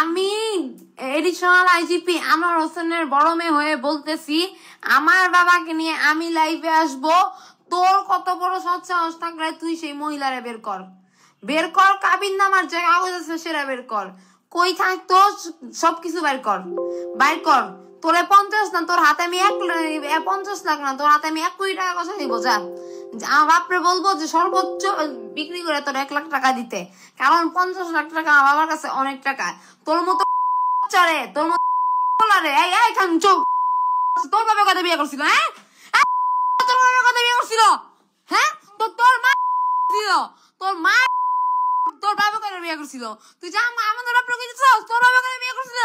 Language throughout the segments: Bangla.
আমি এডিশনাল আইজিপি আমার হোসেনের বড় মেয়ে হয়ে বলতেছি আমার বাবাকে নিয়ে আমি লাইভে আসব তোর কত বড় সৎসাহস থাকলে তুই সেই মহিলারে বের কর বের কর কাবিন নামার যে কাগজ আছে সেরা বের কর কই থাকতো সবকিছু বের কর বের কর তোর পঞ্চাশ না তোর হাতে আমি এক পঞ্চাশ লাখ না তোর হাতে আমি এক কোটি টাকা কথা দিব যা বাপরে বলবো যে সর্বোচ্চ বিক্রি করে তোর এক লাখ টাকা দিতে কারণ পঞ্চাশ লাখ টাকা আমার বাবার কাছে অনেক টাকা তোর মতো চলে তোর মতো এই এই খান চোখ তোর বাবা কথা বিয়ে করছিল হ্যাঁ, হ্যাঁ? তোর বাবা কথা বিয়ে করছিল হ্যাঁ তো তোর মা ছিল তোর মা তোর বাবা করে বিয়ে করছিল তুই যা আমাদের বাপরে কি তোর বাবা করে বিয়ে করছিল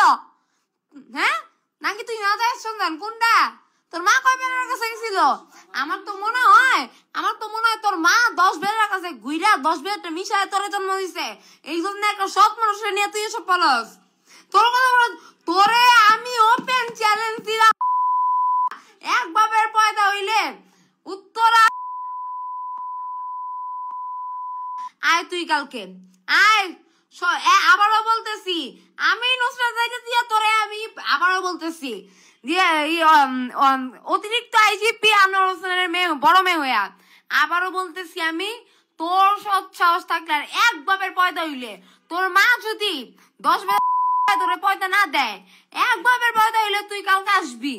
হ্যাঁ নাকি তুই না যাস সন্ধান কোনটা তোর মা কয় কাছে গেছিল আমার তো মনে হয় আমার তো মনে হয় তোর মা দশ বেলার কাছে ঘুইরা দশ বেলাটা মিশায় তোরে জন্ম দিছে এই জন্য একটা সৎ মানুষের নিয়ে তুই এসব পালস তোর কথা বল তোরে আমি ওপেন চ্যালেঞ্জ দিলাম এক বাপের পয়দা হইলে উত্তরা আয় তুই কালকে আয় আবারও বলতেছি আমি নুসরাত যাইতেছি তোরে আমি আবারও বলতেছি অতিরিক্ত আইজিপি আনোয়ার হোসেনের মেয়ে বড় মেয়ে হইয়া আবারও বলতেছি আমি তোর সৎ সাহস থাকলে এক বাপের পয়দা হইলে তোর মা যদি দশ ধরে পয়দা না দেয় এক বাপের পয়দা হইলে তুই কালকে আসবি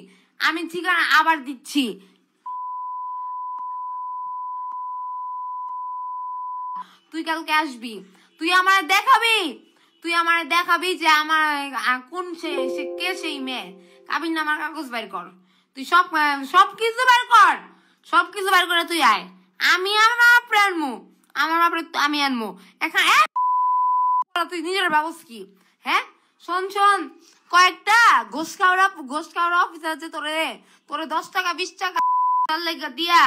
আমি ঠিকানা আবার দিচ্ছি তুই কালকে আসবি তুই আমার দেখাবি তুই আমার দেখাবি যে আমার কোন সে কে সেই মেয়ে কাবিন নামার কাগজ বের কর তুই সব সব কিছু বের কর সব কিছু বের করে তুই আয় আমি আমার বাপরে আনবো আমার বাপরে আমি আনবো এখন তুই নিজের বাবস কি হ্যাঁ শোন শোন কয়েকটা ঘোষ খাওয়া ঘোষ খাওয়া অফিস আছে তোরে তোরে দশ টাকা বিশ টাকা লেগে দিয়া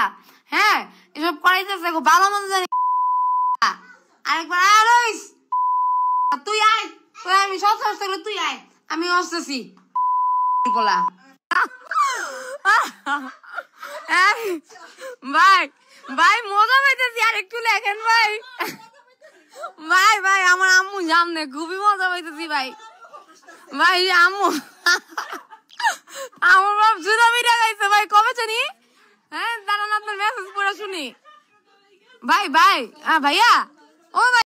হ্যাঁ এসব করাইতেছে ভালো মন্দ জানি আরেকবার আয় তুই আয় তুই আমি সব তুই আয় আমি আসতেছি ভাই ভাই মজা পাইতেছি আর একটু লেখেন ভাই ভাই ভাই আমার আম্মু সামনে খুবই মজা পাইতেছি ভাই ভাই আম্মু আমার বাপ জুতা পিঠা গাইছে ভাই কবে চিনি হ্যাঁ দাঁড়ান আপনার মেসেজ পড়ে শুনি ভাই ভাই হ্যাঁ ভাইয়া ও ভাই